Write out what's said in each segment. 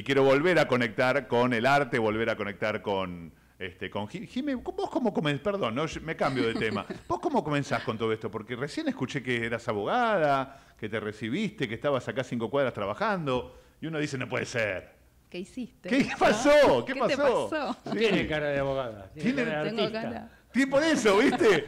y quiero volver a conectar con el arte, volver a conectar con, este, con vos cómo comenzás, perdón, me cambio de tema, vos cómo comenzás con todo esto, porque recién escuché que eras abogada, que te recibiste, que estabas acá cinco cuadras trabajando, y uno dice, no puede ser. ¿Qué hiciste? ¿Qué pasó? ¿Qué, pasó? Tiene cara de abogada. Tiene, cara de artista. Por eso, ¿viste?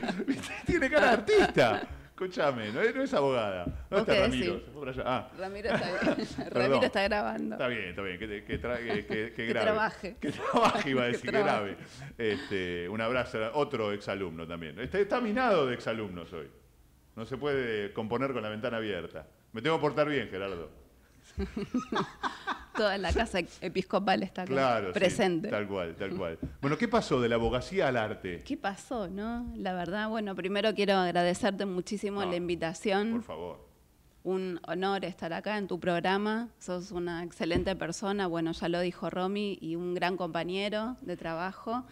Tiene cara de artista. Escúchame, no, es, abogada. No está Ramiro. Ah. Ramiro, está, Ramiro está grabando. Está bien, está bien. Que, que, Qué que, trabaje. Que trabaje, iba a decir, que grave. Este, un abrazo, a otro exalumno también. Está, está minado de exalumnos hoy. No se puede componer con la ventana abierta. Me tengo que portar bien, Gerardo. Toda la casa episcopal está presente. tal cual, tal cual. Bueno, ¿qué pasó de la abogacía al arte? ¿Qué pasó, no? La verdad, bueno, primero quiero agradecerte muchísimo la invitación. Por favor. Un honor estar acá en tu programa. Sos una excelente persona, bueno, ya lo dijo Romy, y un gran compañero de trabajo.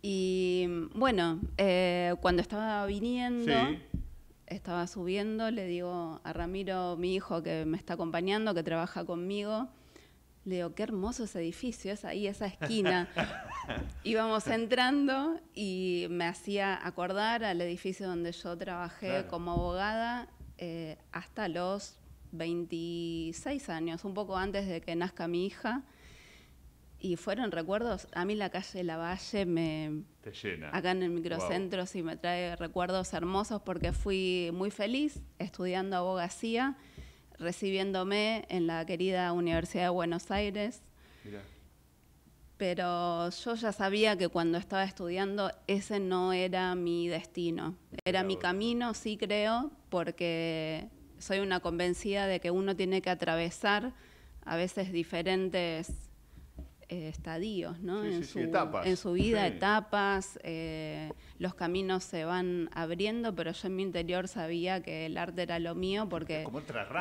Y bueno, eh, cuando estaba viniendo, estaba subiendo, le digo a Ramiro, mi hijo que me está acompañando, que trabaja conmigo, le digo, qué hermoso ese edificio, ahí esa esquina. Íbamos entrando y me hacía acordar al edificio donde yo trabajé como abogada eh, hasta los 26 años, un poco antes de que nazca mi hija. Y fueron recuerdos, a mí la calle la Valle me... Te llena. Acá en el microcentro sí me trae recuerdos hermosos porque fui muy feliz estudiando abogacía recibiéndome en la querida Universidad de Buenos Aires. Pero yo ya sabía que cuando estaba estudiando ese no era mi destino. Era mi camino, sí creo, porque soy una convencida de que uno tiene que atravesar a veces diferentes eh, estadios, ¿no? en, su, vida, etapas, eh, los caminos se van abriendo, pero yo en mi interior sabía que el arte era lo mío porque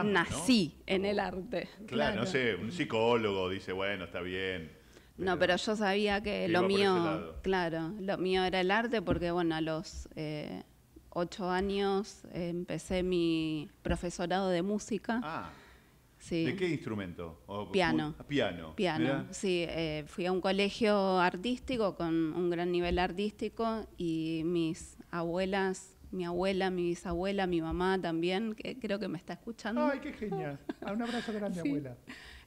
nací en el arte. Claro, no sé, un psicólogo dice, bueno, está bien, no, pero yo sabía que, lo mío, claro, lo mío era el arte porque, bueno, a los eh, ocho años empecé mi profesorado de música. Ah. ¿De qué instrumento? Ah, piano. Piano. Piano, sí. Eh, fui a un colegio artístico con un gran nivel artístico y mis abuelas, mi abuela, mi bisabuela, mi mamá también, creo que me está escuchando. ¡Ay, qué genial! Ah, un abrazo grande, abuela.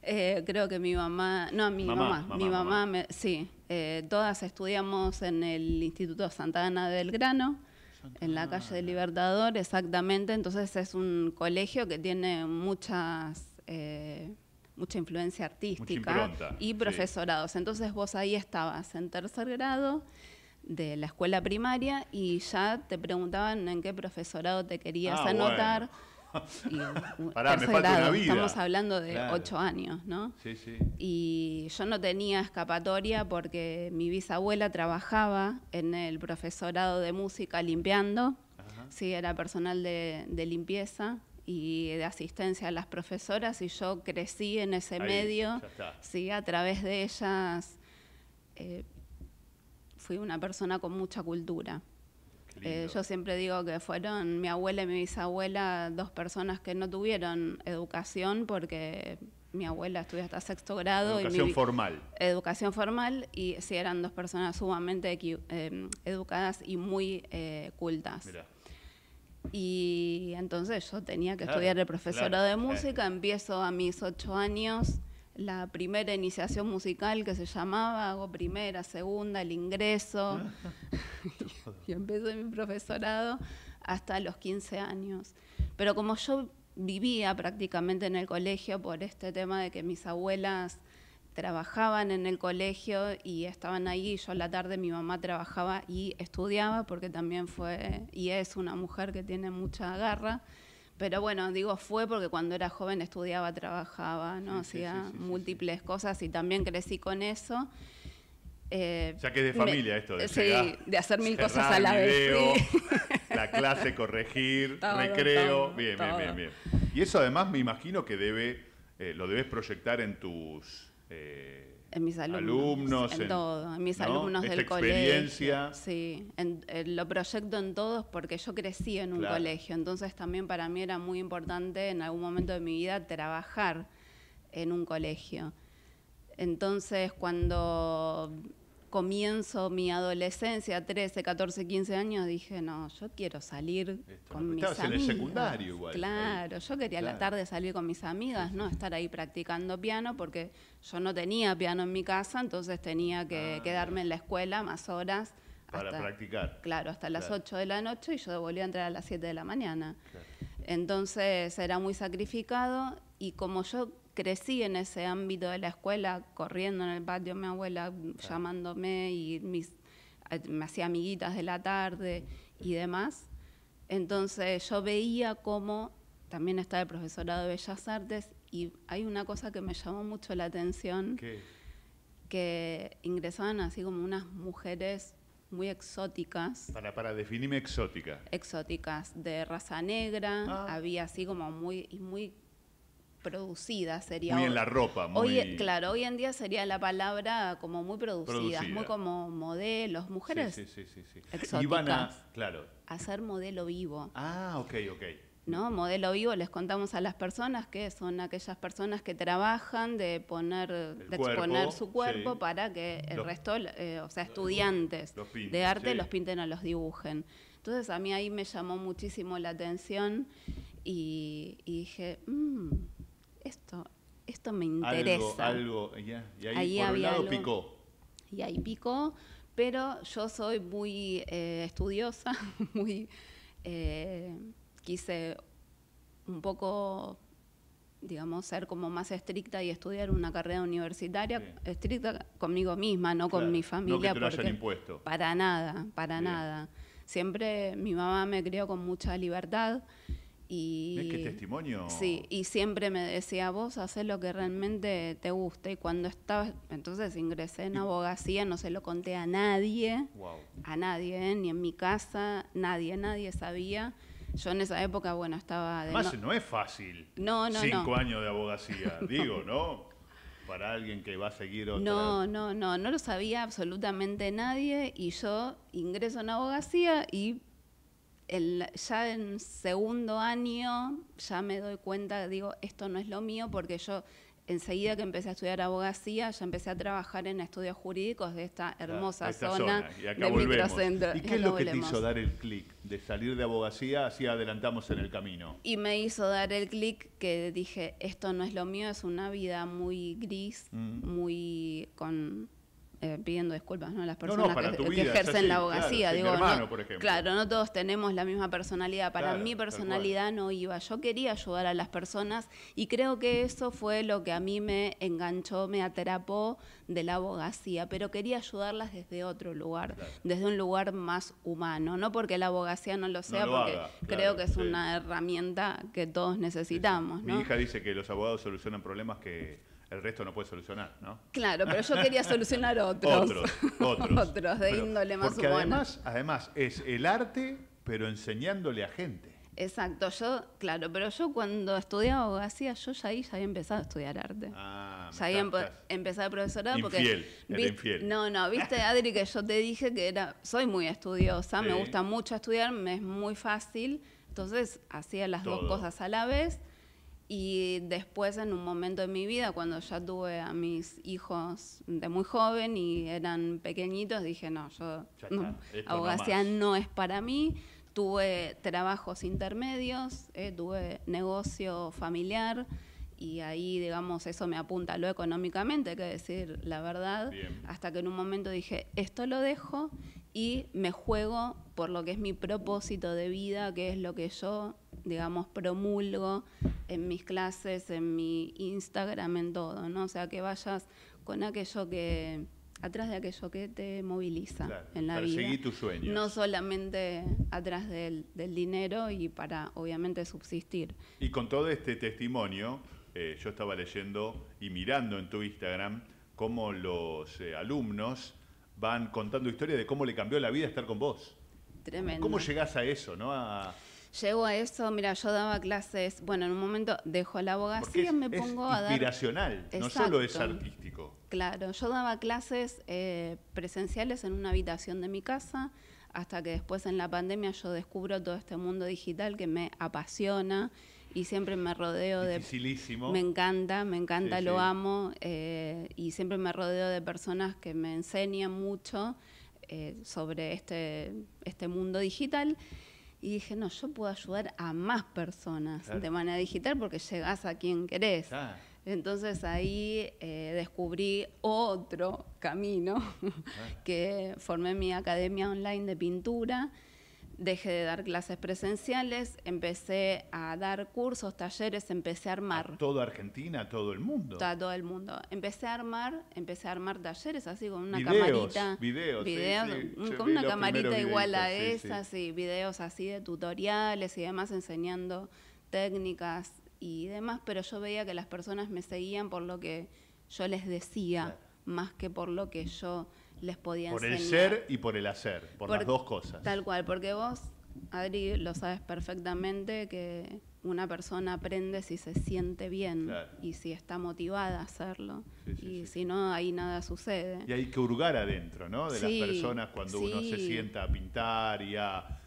Eh, creo que mi mamá, no, mi mamá, mi mamá, sí, eh, todas estudiamos en el Instituto Santa Ana del Grano en la calle del Libertador, exactamente. Entonces es un colegio que tiene muchas eh, mucha influencia artística y profesorados. Entonces vos ahí estabas en tercer grado de la escuela primaria y ya te preguntaban en qué profesorado te querías ah, anotar. Uh, Pará, vida. Estamos hablando de ocho años, ¿no? Sí, sí. Y yo no tenía escapatoria porque mi bisabuela trabajaba en el profesorado de música limpiando. Sí, era personal de limpieza y de asistencia a las profesoras y yo crecí en ese medio, sí, a través de ellas eh, fui una persona con mucha cultura. Eh, yo siempre digo que fueron mi abuela y mi bisabuela dos personas que no tuvieron educación porque mi abuela estudió hasta sexto grado. Educación y formal. Educación formal y sí eran dos personas sumamente em, educadas y muy eh, cultas. Y entonces yo tenía que estudiar el profesorado de música, empiezo a mis ocho años la primera iniciación musical que se llamaba, hago primera, segunda, el ingreso, y, y empiezo mi profesorado hasta los 15 años. Pero como yo vivía prácticamente en el colegio por este tema de que mis abuelas trabajaban en el colegio y estaban ahí. Yo a la tarde mi mamá trabajaba y estudiaba porque también fue y es una mujer que tiene mucha garra. Pero bueno, digo fue porque cuando era joven estudiaba, trabajaba, ¿no? Hacía múltiples cosas y también crecí con eso. Eh, ya que es de familia esto, de, eh, hacer mil cosas a la vez. la clase, corregir, recreo. bien, bien, bien, bien. Y eso además me imagino que debe, eh, lo debes proyectar en tus eh, en mis alumnos, en, todo, en mis alumnos del colegio, sí, en, Sí, lo proyecto en todos porque yo crecí en un colegio, entonces también para mí era muy importante en algún momento de mi vida trabajar en un colegio. Entonces cuando comienzo mi adolescencia, 13, 14, 15 años, dije, no, yo quiero salir con mis amigas en el secundario igual. Claro, yo quería la tarde salir con mis amigas, no estar ahí practicando piano, porque yo no tenía piano en mi casa, entonces tenía que ah, quedarme en la escuela más horas. Para practicar. Claro, hasta las 8 de la noche y yo volvía a entrar a las 7 de la mañana. Entonces era muy sacrificado y como yo crecí en ese ámbito de la escuela, corriendo en el patio, mi abuela llamándome y eh, me hacía amiguitas de la tarde y demás. Entonces yo veía cómo también estaba el profesorado de Bellas Artes y hay una cosa que me llamó mucho la atención, que ingresaban así como unas mujeres muy exóticas. Para, para definirme exótica. Exóticas, de raza negra, ah. había así como muy producida sería. Muy en la ropa, muy. claro, hoy en día sería la palabra como muy producida, muy como modelos, mujeres. Sí, sí, sí, sí, y a, claro. Hacer modelo vivo. Ah, ok, ok. ¿no? Modelo vivo les contamos a las personas que son aquellas personas que trabajan de poner, de exponer su cuerpo para que el resto, eh, o sea, estudiantes de arte los pinten o los dibujen. Entonces a mí ahí me llamó muchísimo la atención y, y dije, mmm, esto, esto me interesa. Algo, algo, y ahí, lado picó. Y ahí picó, pero yo soy muy eh, estudiosa, muy eh, quise un poco digamos, ser como más estricta y estudiar una carrera universitaria, estricta conmigo misma, no con mi familia. No que te lo impuesto. Para nada, para nada. Siempre mi mamá me crió con mucha libertad y, ¿Qué testimonio? Sí, y siempre me decía, vos haces lo que realmente te guste. Y cuando estaba, entonces ingresé en abogacía, no se lo conté a nadie, a nadie, ¿eh? ni en mi casa, nadie, nadie sabía. Yo en esa época, bueno, estaba... De Además, no, es fácil. No, no, Cinco años de abogacía, digo, ¿no? Para alguien que va a seguir otra... No, no, no, no lo sabía absolutamente nadie y yo ingreso en abogacía y ya en segundo año ya me doy cuenta, digo, esto no es lo mío porque yo enseguida que empecé a estudiar abogacía, ya empecé a trabajar en estudios jurídicos de esta hermosa zona, del ¿Y qué es lo que te hizo dar el clic de salir de abogacía así adelantamos en el camino? Y me hizo dar el clic que dije, esto no es lo mío, es una vida muy gris, mm. muy con eh, pidiendo disculpas ¿no? las personas que, ejercen la abogacía. Claro, digo, claro, no todos tenemos la misma personalidad. Para mi personalidad no iba. Yo quería ayudar a las personas y creo que eso fue lo que a mí me enganchó, me atrapó de la abogacía, pero quería ayudarlas desde otro lugar, desde un lugar más humano. No porque la abogacía no lo sea, porque creo que es una herramienta que todos necesitamos. Mi hija dice que los abogados solucionan problemas que el resto no puede solucionar, ¿no? Claro, pero yo quería solucionar otros. otros, otros. otros de índole más porque Además, además, es el arte, pero enseñándole a gente. Exacto, yo, claro, pero yo cuando estudiaba hacía, yo ya ahí ya había empezado a estudiar arte. Ah, ya había empezado a profesorado porque. No, no, viste, Adri, que yo te dije que era, soy muy estudiosa, me gusta mucho estudiar, me es muy fácil. Entonces hacía las dos cosas a la vez y después en un momento de mi vida, cuando ya tuve a mis hijos de muy joven y eran pequeñitos, dije, no, yo abogacía no, es para mí. Tuve trabajos intermedios, eh, tuve negocio familiar y ahí, digamos, eso me apunta a lo económicamente, hay que decir la verdad, hasta que en un momento dije, esto lo dejo y me juego por lo que es mi propósito de vida, que es lo que yo, digamos, promulgo en mis clases, en mi Instagram, en todo, ¿no? O sea, que vayas con aquello que, atrás de aquello que te moviliza en la vida. Seguir tus sueños. No solamente atrás del, dinero y para, obviamente, subsistir. Y con todo este testimonio, eh, yo estaba leyendo y mirando en tu Instagram cómo los eh, alumnos van contando historias de cómo le cambió la vida estar con vos. Tremendo. ¿Cómo llegás a eso, no? llego a eso, mira, yo daba clases, bueno, en un momento dejo la abogacía, y me pongo a dar... Inspiracional, no solo es artístico. Claro, yo daba clases eh, presenciales en una habitación de mi casa, hasta que después en la pandemia yo descubro todo este mundo digital que me apasiona y siempre me rodeo de... Me encanta, me encanta, lo amo eh, y siempre me rodeo de personas que me enseñan mucho eh, sobre este, este mundo digital y dije, no, yo puedo ayudar a más personas de manera digital porque llegás a quien querés. Entonces ahí eh, descubrí otro camino, que formé mi academia online de pintura dejé de dar clases presenciales, empecé a dar cursos, talleres, empecé a armar. ¿Todo Argentina, todo el mundo? A todo el mundo. Empecé a armar, empecé a armar talleres así con una camarita. Videos, videos mm, Con una camarita igual a esa, y videos así de tutoriales y demás enseñando técnicas y demás, pero yo veía que las personas me seguían por lo que yo les decía, más que por lo que yo les por el ser y por el hacer, por, las dos cosas. Tal cual, porque vos, Adri, lo sabes perfectamente que una persona aprende si se siente bien y si está motivada a hacerlo. y si no, ahí nada sucede. Y hay que hurgar adentro, ¿no? De las personas cuando uno se sienta a pintar y a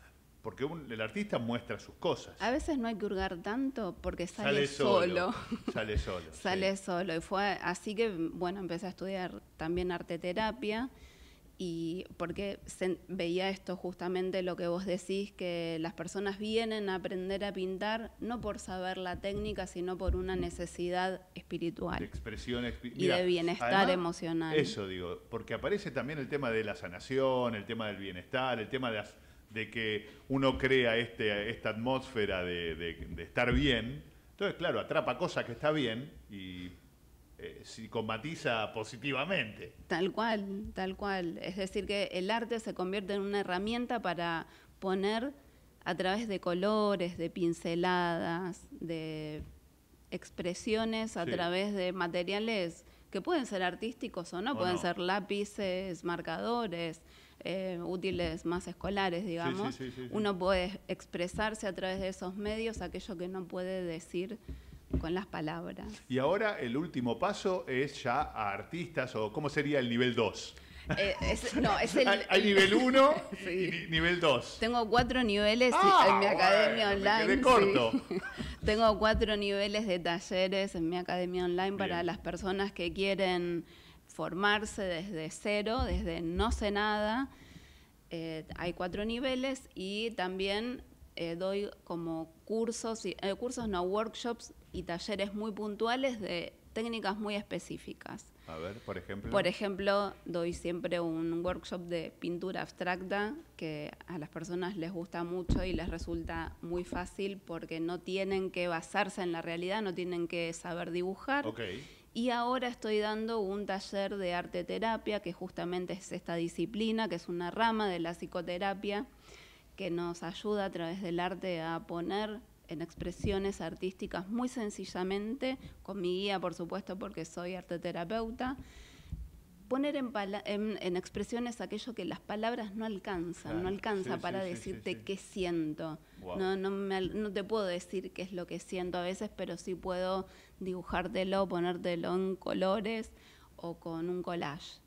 porque el artista muestra sus cosas. A veces no hay que hurgar tanto porque sale, solo. Sale solo. sale solo. Y fue así que, bueno, empecé a estudiar también arte terapia y porque se, veía esto justamente lo que vos decís, que las personas vienen a aprender a pintar no por saber la técnica, sino por una mm. necesidad espiritual. De expresión y de bienestar emocional. Eso digo, porque aparece también el tema de la sanación, el tema del bienestar, el tema de de que uno crea este, esta atmósfera de, estar bien. Entonces, claro, atrapa cosas que está bien y se eh, psicomatiza positivamente. Tal cual, tal cual. Es decir, que el arte se convierte en una herramienta para poner a través de colores, de pinceladas, de expresiones, a través de materiales que pueden ser artísticos o no, pueden ser lápices, marcadores, eh, útiles más escolares, digamos, uno puede expresarse a través de esos medios aquello que no puede decir con las palabras. Y ahora el último paso es ya a artistas o cómo sería el nivel 2. Eh, no, es el, hay, nivel 1 nivel 2. Tengo cuatro niveles ah, en mi academia online. Tengo cuatro niveles de talleres en mi academia online para las personas que quieren formarse desde cero, desde no sé nada. Eh, hay cuatro niveles y también eh, doy como cursos, y, eh, cursos no, workshops y talleres muy puntuales de técnicas muy específicas. A ver, por ejemplo. Por ejemplo, doy siempre un workshop de pintura abstracta que a las personas les gusta mucho y les resulta muy fácil porque no tienen que basarse en la realidad, no tienen que saber dibujar. Okay y ahora estoy dando un taller de arte terapia, que justamente es esta disciplina, que es una rama de la psicoterapia, que nos ayuda a través del arte a poner en expresiones artísticas muy sencillamente, con mi guía, por supuesto, porque soy arte terapeuta poner en, expresiones aquello que las palabras no alcanzan, no alcanza para decirte qué siento. No, te puedo decir qué es lo que siento a veces, pero sí puedo dibujártelo, ponértelo en colores o con un collage.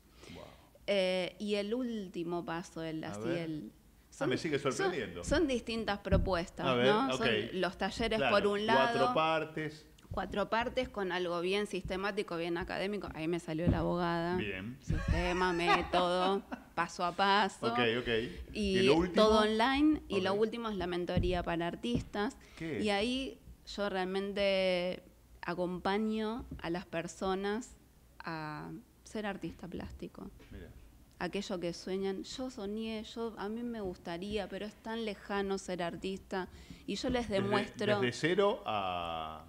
Eh, y el último paso, el, así el, ah, son, me sigue sorprendiendo. Son, distintas propuestas, ¿no? Son los talleres por un lado. Cuatro partes cuatro partes con algo bien sistemático, bien académico. Ahí me salió la abogada. Bien. Sistema, método, paso a paso. Ok, ok. Y, todo online. Y lo último es la mentoría para artistas. ¿Qué? Y ahí yo realmente acompaño a las personas a ser artista plástico. Mira. Aquello que sueñan, yo soñé, yo a mí me gustaría, pero es tan lejano ser artista y yo les demuestro desde cero a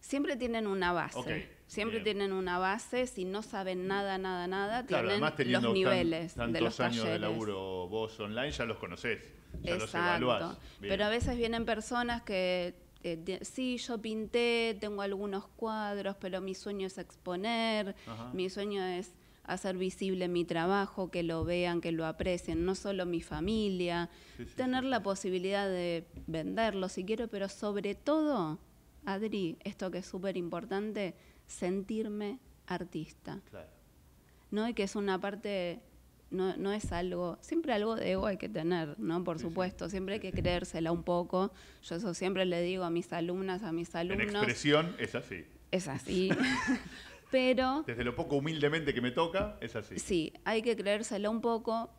Siempre tienen una base. Siempre tienen una base, si no saben nada, nada, nada, tienen los niveles de los talleres. años de laburo vos online, ya los conocés, ya los evaluás. Pero a veces vienen personas que eh, sí, yo pinté, tengo algunos cuadros, pero mi sueño es exponer, mi sueño es hacer visible mi trabajo, que lo vean, que lo aprecien, no solo mi familia, tener la posibilidad de venderlo si quiero, pero sobre todo Adri, esto que es súper importante, sentirme artista. Claro. ¿No? Y que es una parte, no, es algo, siempre algo de ego hay que tener, ¿no? Por supuesto, siempre hay que creérsela un poco. Yo eso siempre le digo a mis alumnas, a mis alumnos. La expresión es así. Es así. Pero. Desde lo poco humildemente que me toca, es así. Sí, hay que creérsela un poco,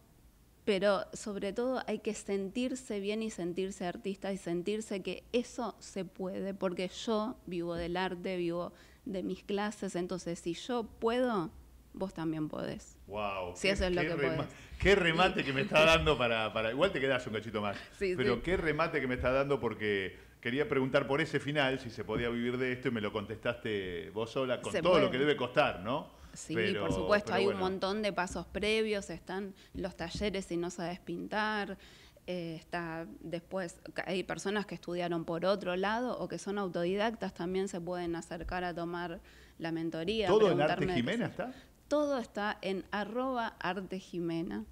pero sobre todo hay que sentirse bien y sentirse artista y sentirse que eso se puede, porque yo vivo del arte, vivo de mis clases, entonces si yo puedo, vos también podés. Wow. Si qué, es Qué remate que me está dando para, para Igual te quedas un cachito más. pero qué remate que me está dando porque quería preguntar por ese final, si se podía vivir de esto, y me lo contestaste vos sola, con todo lo que debe costar, ¿no? Sí, por supuesto, hay un montón de pasos previos, están los talleres si no sabes pintar, eh, está después, hay personas que estudiaron por otro lado o que son autodidactas, también se pueden acercar a tomar la mentoría. ¿Todo en Arte Jimena está? Todo está en arroba Arte Jimena.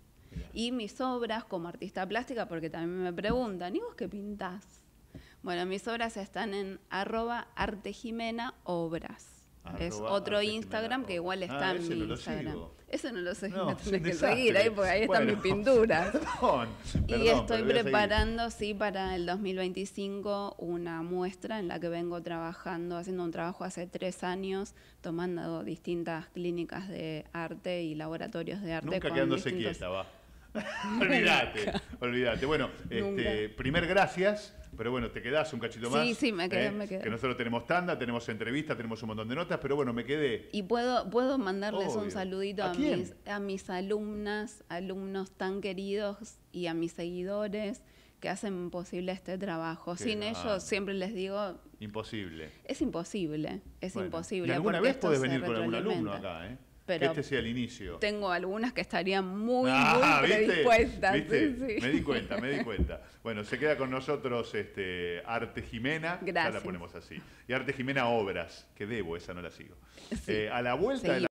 Y mis obras como artista plástica, porque también me preguntan, ¿y vos qué pintás? Bueno, mis obras están en arroba Arte Jimena Obras es otro Instagram que igual está ah, en mi Instagram. Eso no lo sé, no, tenés que seguir ahí porque ahí está mi pintura. y estoy preparando, sí, para el 2025 una muestra en la que vengo trabajando, haciendo un trabajo hace tres años, tomando distintas clínicas de arte y laboratorios de arte. Nunca quedándose quieta, va. olvídate, olvídate. Bueno, este, primer gracias. Pero bueno, te quedás un cachito más. Sí, sí, me quedé, ¿eh? me quedé. Que nosotros tenemos tanda, tenemos entrevistas, tenemos un montón de notas, pero bueno, me quedé. Y puedo, puedo mandarles un saludito a, mis, a mis alumnas, alumnos tan queridos y a mis seguidores que hacen posible este trabajo. Sin ellos, siempre les digo... Imposible. Es imposible, es imposible. ¿y alguna vez podés venir con algún alumno acá, ¿eh? Pero este sea el inicio. Tengo algunas que estarían muy, ah, muy predispuestas. Me di cuenta, me di cuenta. Bueno, se queda con nosotros este, Arte Jimena. Gracias. Ya la ponemos así. Y Arte Jimena Obras, que debo, esa no la sigo. Eh, a la vuelta de la